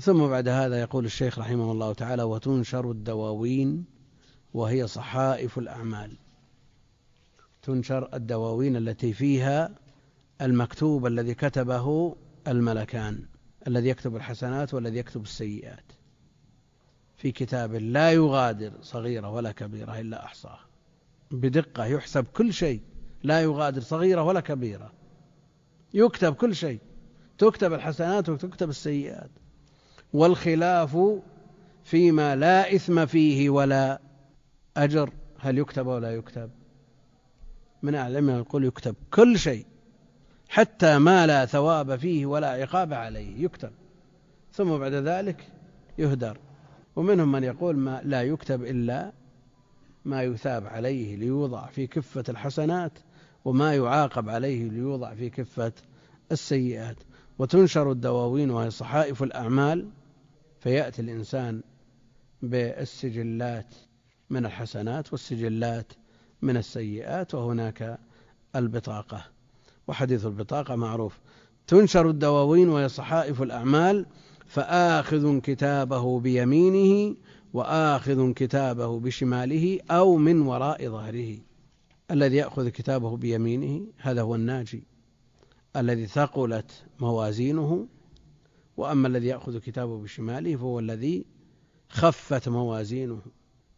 ثم بعد هذا يقول الشيخ رحمه الله تعالى وتنشر الدواوين وهي صحائف الأعمال تنشر الدواوين التي فيها المكتوب الذي كتبه الملكان الذي يكتب الحسنات والذي يكتب السيئات في كتاب لا يغادر صغيرة ولا كبيرة إلا أحصاه بدقة يحسب كل شيء لا يغادر صغيرة ولا كبيرة يكتب كل شيء تكتب الحسنات وتكتب السيئات والخلاف فيما لا إثم فيه ولا أجر هل يكتب ولا يكتب من أعلم يقول يكتب كل شيء حتى ما لا ثواب فيه ولا عقاب عليه يكتب ثم بعد ذلك يهدر ومنهم من يقول ما لا يكتب إلا ما يثاب عليه ليوضع في كفة الحسنات وما يعاقب عليه ليوضع في كفة السيئات وتنشر الدواوين وهي صحائف الأعمال فيأتي الإنسان بالسجلات من الحسنات والسجلات من السيئات وهناك البطاقة وحديث البطاقة معروف تنشر الدواوين وهي صحائف الأعمال فآخذ كتابه بيمينه وآخذ كتابه بشماله أو من وراء ظهره الذي يأخذ كتابه بيمينه هذا هو الناجي الذي ثقلت موازينه وأما الذي يأخذ كتابه بشماله فهو الذي خفت موازينه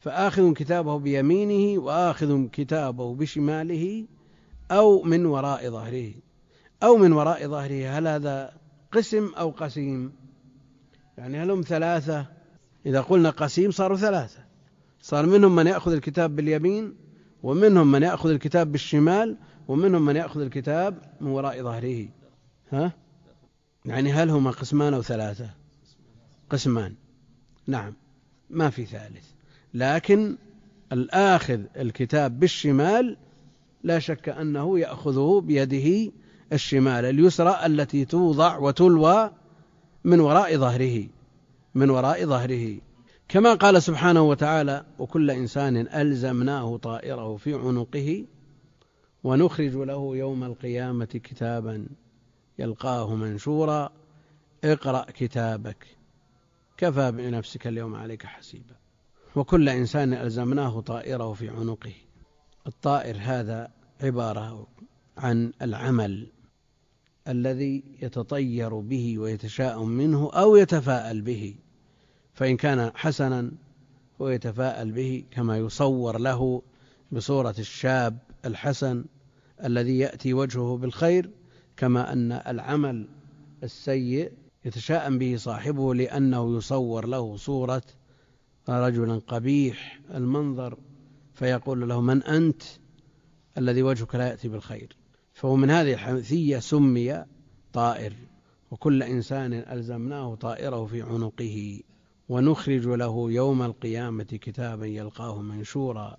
فآخذ كتابه بيمينه وآخذ كتابه بشماله أو من وراء ظهره أو من وراء ظهره هل هذا قسم أو قسيم يعني هل هم ثلاثة إذا قلنا قسيم صاروا ثلاثة صار منهم من يأخذ الكتاب باليمين ومنهم من يأخذ الكتاب بالشمال ومنهم من يأخذ الكتاب من وراء ظهره ها يعني هل هما قسمان أو ثلاثة قسمان نعم ما في ثالث لكن الآخذ الكتاب بالشمال لا شك أنه يأخذه بيده الشمال اليسرى التي توضع وتلوى من وراء ظهره من وراء ظهره كما قال سبحانه وتعالى وكل إنسان ألزمناه طائره في عنقه ونخرج له يوم القيامة كتابا يلقاه منشورا اقرأ كتابك كفى بنفسك اليوم عليك حسيبا وكل إنسان ألزمناه طائره في عنقه الطائر هذا عبارة عن العمل الذي يتطير به ويتشاء منه أو يتفاءل به فإن كان حسنا هو يتفاءل به كما يصور له بصورة الشاب الحسن الذي يأتي وجهه بالخير كما أن العمل السيء يتشاءم به صاحبه لأنه يصور له صورة رجلا قبيح المنظر فيقول له من أنت الذي وجهك لا يأتي بالخير فهو من هذه الحمثية سمي طائر وكل إنسان ألزمناه طائره في عنقه ونخرج له يوم القيامة كتابا يلقاه منشورا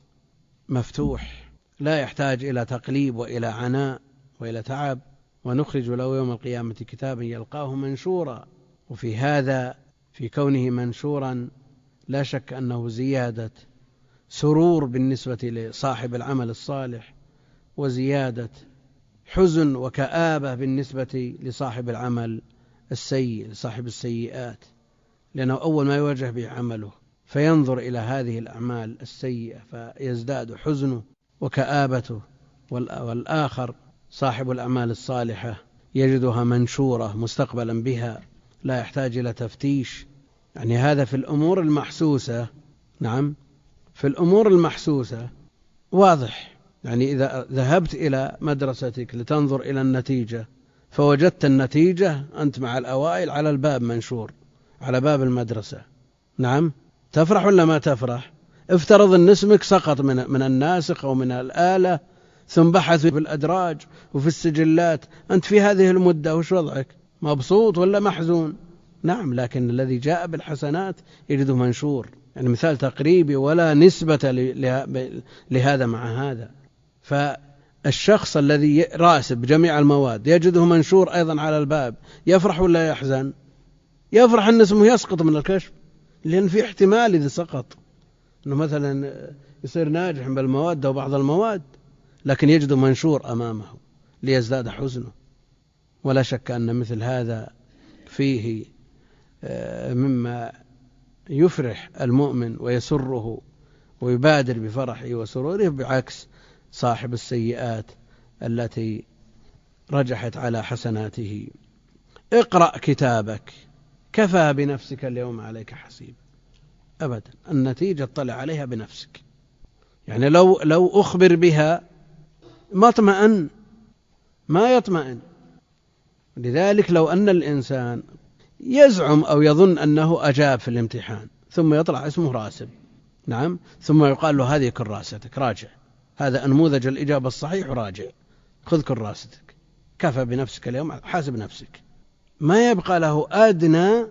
مفتوح لا يحتاج إلى تقليب وإلى عناء وإلى تعب ونخرج له يوم القيامة كتابا يلقاه منشورا وفي هذا في كونه منشورا لا شك أنه زيادة سرور بالنسبة لصاحب العمل الصالح وزيادة حزن وكآبة بالنسبة لصاحب العمل السيء لصاحب السيئات لأنه أول ما يواجه به عمله فينظر إلى هذه الأعمال السيئة فيزداد حزنه وكآبته والآخر صاحب الأعمال الصالحة يجدها منشورة مستقبلا بها لا يحتاج إلى تفتيش يعني هذا في الأمور المحسوسة نعم في الأمور المحسوسة واضح يعني إذا ذهبت إلى مدرستك لتنظر إلى النتيجة فوجدت النتيجة أنت مع الأوائل على الباب منشور على باب المدرسة نعم تفرح ولا ما تفرح افترض ان اسمك سقط من, من الناسخ أو من الآلة ثم بحثوا في الأدراج وفي السجلات أنت في هذه المدة وش وضعك مبسوط ولا محزون نعم لكن الذي جاء بالحسنات يجده منشور يعني مثال تقريبي ولا نسبة لهذا مع هذا فالشخص الذي راسب جميع المواد يجده منشور أيضا على الباب يفرح ولا يحزن يفرح أن اسمه يسقط من الكشف لأن في احتمال إذا سقط أنه مثلا يصير ناجح بالمواد أو بعض المواد لكن يجد منشور أمامه ليزداد حزنه ولا شك أن مثل هذا فيه آه، مما يفرح المؤمن ويسره ويبادر بفرحه وسروره بعكس صاحب السيئات التي رجحت على حسناته اقرأ كتابك كفى بنفسك اليوم عليك حسيب أبدا النتيجة اطلع عليها بنفسك يعني لو لو أخبر بها ما اطمأن ما يطمئن لذلك لو أن الإنسان يزعم أو يظن أنه أجاب في الامتحان ثم يطلع اسمه راسب نعم ثم يقال له هذه كراستك راجع هذا أنموذج الإجابة الصحيح راجع خذ كراستك كفى بنفسك اليوم حاسب نفسك ما يبقى له أدنى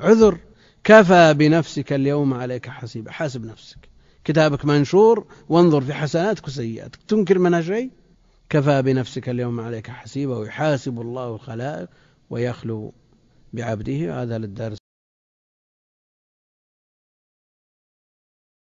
عذر كفى بنفسك اليوم عليك حسيبا حاسب نفسك كتابك منشور وانظر في حسناتك وسيئاتك تنكر منها شيء كفى بنفسك اليوم عليك حسيبا ويحاسب الله الخلائق ويخلو بعبده هذا للدرس